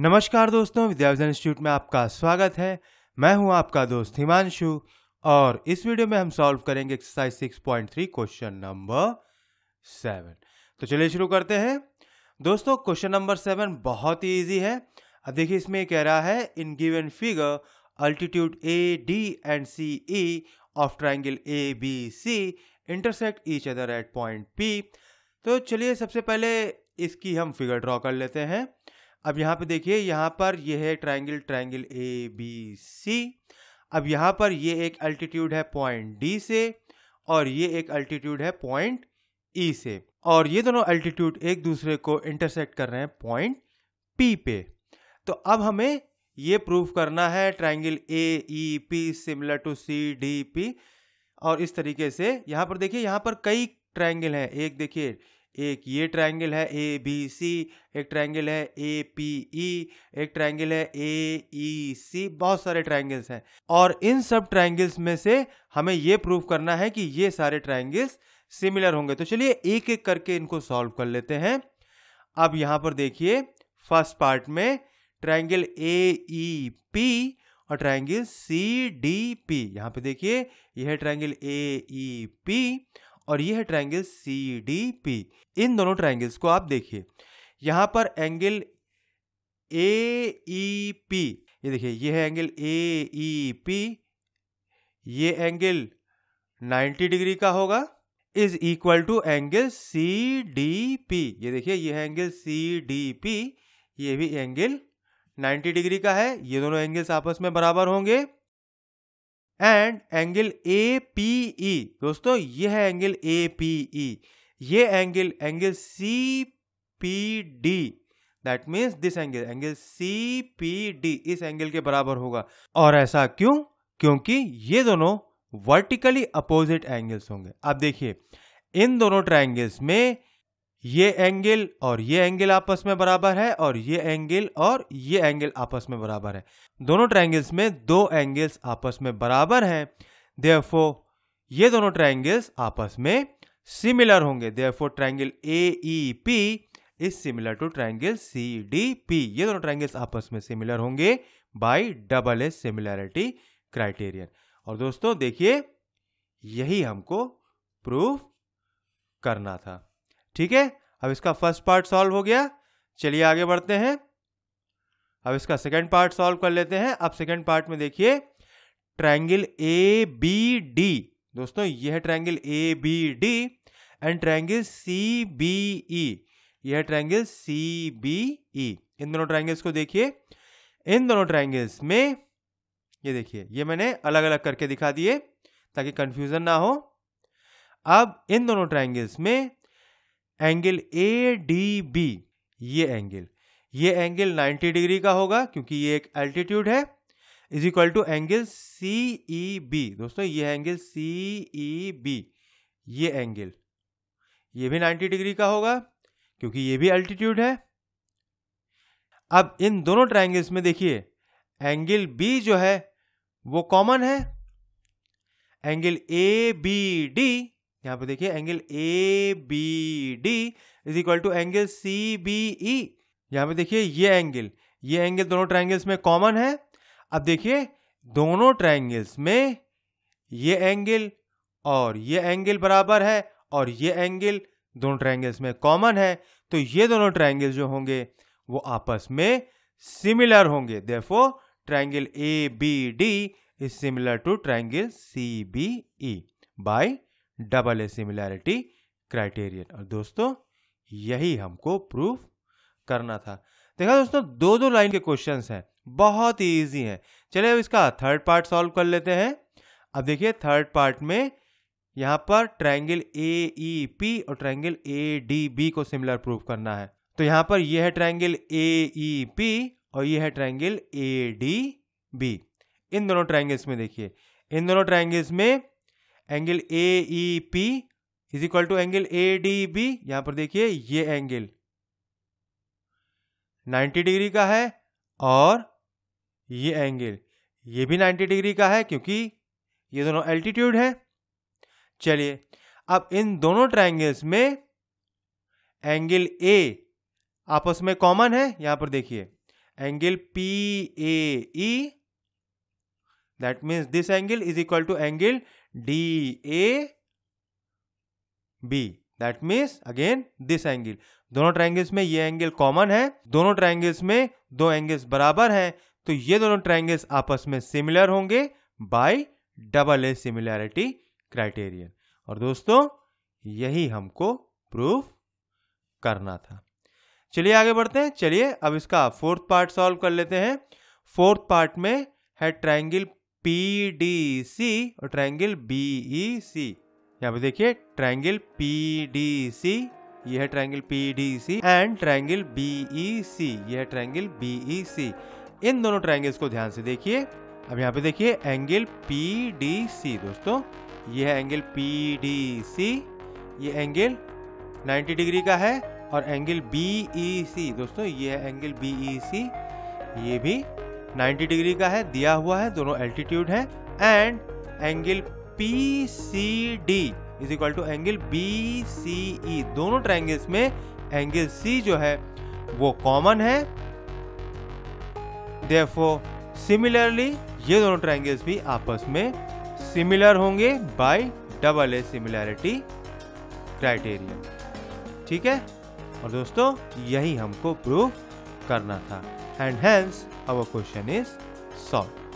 नमस्कार दोस्तों विद्या इंस्टीट्यूट में आपका स्वागत है मैं हूं आपका दोस्त हिमांशु और इस वीडियो में हम सॉल्व करेंगे एक्सरसाइज 6.3 क्वेश्चन नंबर सेवन तो चलिए शुरू करते हैं दोस्तों क्वेश्चन नंबर सेवन बहुत ही ईजी है अब देखिए इसमें कह रहा है in given figure altitude A D and C E of triangle A B C intersect each other at point P तो चलिए सबसे पहले इसकी हम फिगर ड्रॉ कर लेते हैं अब यहाँ पे देखिए यहाँ पर ये है triangle triangle A B C अब यहाँ पर ये एक अल्टीट्यूड है पॉइंट डी से और ये एक अल्टीट्यूड है पॉइंट ई e से और ये दोनों अल्टीट्यूड एक दूसरे को इंटरसेक्ट कर रहे हैं पॉइंट पी पे तो अब हमें ये प्रूफ करना है triangle A E P similar to C D P और इस तरीके से यहाँ पर देखिए यहाँ पर कई ट्राइंगल हैं एक देखिए एक ये ट्रायंगल है ए बी सी एक ट्रायंगल है ए पी ई एक ट्रायंगल है ए ई सी बहुत सारे ट्रायंगल्स हैं और इन सब ट्रायंगल्स में से हमें ये प्रूव करना है कि ये सारे ट्रायंगल्स सिमिलर होंगे तो चलिए एक एक करके इनको सॉल्व कर लेते हैं अब यहाँ पर देखिए फर्स्ट पार्ट में ट्रायंगल ए ई पी और ट्रायंगल सी डी पी यहाँ पर देखिए यह है ट्रायंगल ए ई पी और ये है ट्राइंगल सी डी पी इन दोनों ट्राइंगल्स को आप देखिए यहाँ पर एंगल ए ई पी ये देखिए ये है एंगल ए ई पी ये एंगल 90 डिग्री का होगा is equal to angle C D P ये देखिए ये है एंगल सी डी पी ये भी एंगल 90 डिग्री का है ये दोनों एंगल्स आपस में बराबर होंगे and angle A P E दोस्तों ये है एंगल ए पी ई ये angle angle C P D that means this angle angle C P D इस एंगल के बराबर होगा और ऐसा क्यों क्योंकि ये दोनों वर्टिकली अपोजिट एंगल्स होंगे अब देखिए इन दोनों ट्राइंगल्स में ये एंगल और ये एंगल आपस में बराबर है और ये एंगल और ये एंगल आपस में बराबर है दोनों ट्राइंगल्स में दो एंगल्स आपस में बराबर हैं देयरफॉर ये दोनों ट्राइंगल्स आपस में सिमिलर होंगे therefore triangle A E P is similar to triangle C D P ये दोनों ट्राइंगल्स आपस में सिमिलर होंगे by double A similarity criterion और दोस्तों देखिए यही हमको प्रूफ करना था ठीक है अब इसका फर्स्ट पार्ट सॉल्व हो गया चलिए आगे बढ़ते हैं अब इसका सेकेंड पार्ट सॉल्व कर लेते हैं अब सेकेंड पार्ट में देखिए ट्रायंगल ए बी डी दोस्तों यह triangle A B D and triangle C B E यह ट्रायंगल सी बी ई इन दोनों ट्रायंगल्स को देखिए इन दोनों ट्रायंगल्स में ये देखिए ये मैंने अलग अलग करके दिखा दिए ताकि कंफ्यूजन ना हो अब इन दोनों ट्रायंगल्स में एंगल ए डी बी ये एंगल ये एंगल 90 डिग्री का होगा क्योंकि ये एक एल्टीट्यूड है is equal to angle C E B दोस्तों ये एंगल सी ई बी ये एंगल ये भी 90 डिग्री का होगा क्योंकि ये भी एल्टीट्यूड है अब इन दोनों ट्राइंगल्स में देखिए एंगल बी जो है वो कॉमन है एंगल ए बी डी यहाँ पे देखिए angle A B D is equal to angle C B E यहाँ पे देखिए ये एंगल ये एंगल दोनों ट्राइंगल्स में कॉमन है अब देखिए दोनों ट्राइंगल्स में ये एंगल और ये एंगल बराबर है और ये एंगल दोनों ट्राइंगल्स में कॉमन है तो ये दोनों ट्राइंगल जो होंगे वो आपस में सिमिलर होंगे therefore triangle A B D is similar to triangle C B E by double A similarity criterion और दोस्तों यही हमको प्रूफ करना था देखा दोस्तों दो दो लाइन के क्वेश्चन हैं बहुत ही ईजी हैं चलिए इसका थर्ड पार्ट सॉल्व कर लेते हैं अब देखिए थर्ड पार्ट में यहाँ पर ट्रायंगल ए ई पी और ट्रायंगल ए डी बी को सिमिलर प्रूफ करना है तो यहाँ पर यह है ट्रायंगल ए ई पी और यह है ट्रायंगल ए डी बी इन दोनों ट्रायंगल्स में देखिए इन दोनों ट्रायंगल्स में angle A E P is equal to angle A D B यहां पर देखिए ये एंगल 90 डिग्री का है और ये एंगल ये भी 90 डिग्री का है क्योंकि ये दोनों एल्टीट्यूड है चलिए अब इन दोनों ट्राइंगल्स में एंगल ए आपस में कॉमन है यहां पर देखिए angle P A E that means this angle is equal to angle D A B that means again this angle दोनों ट्राइंगल्स में ये एंगल कॉमन है दोनों ट्राइंगल्स में दो एंगल्स बराबर हैं तो ये दोनों ट्राइंगल्स आपस में सिमिलर होंगे by double A similarity criterion और दोस्तों यही हमको प्रूफ करना था चलिए आगे बढ़ते हैं चलिए अब इसका फोर्थ पार्ट सॉल्व कर लेते हैं फोर्थ पार्ट में है ट्राइंगल पी डी सी और ट्राइंगल बी ई सी यहाँ पे देखिए ट्राइंगल पी डी सी यह है P D C and triangle B E C यह है ट्रायंगल बी ई सी इन दोनों ट्राइंगल्स को ध्यान से देखिए अब यहाँ पे देखिए एंगल पी डी सी दोस्तों यह है एंगल पी डी सी ये एंगल 90 डिग्री का है और एंगल बी ई सी दोस्तों ये है एंगल बी ई सी ये भी 90 डिग्री का है दिया हुआ है दोनों एल्टीट्यूड है and angle P C D is equal to angle B C E दोनों ट्राइंगल्स में एंगल सी जो है वो कॉमन है देफो सिमिलरली ये दोनों ट्राइंगल्स भी आपस में सिमिलर होंगे by double A similarity criteria ठीक है और दोस्तों यही हमको प्रूव करना था and hence Our question is solved.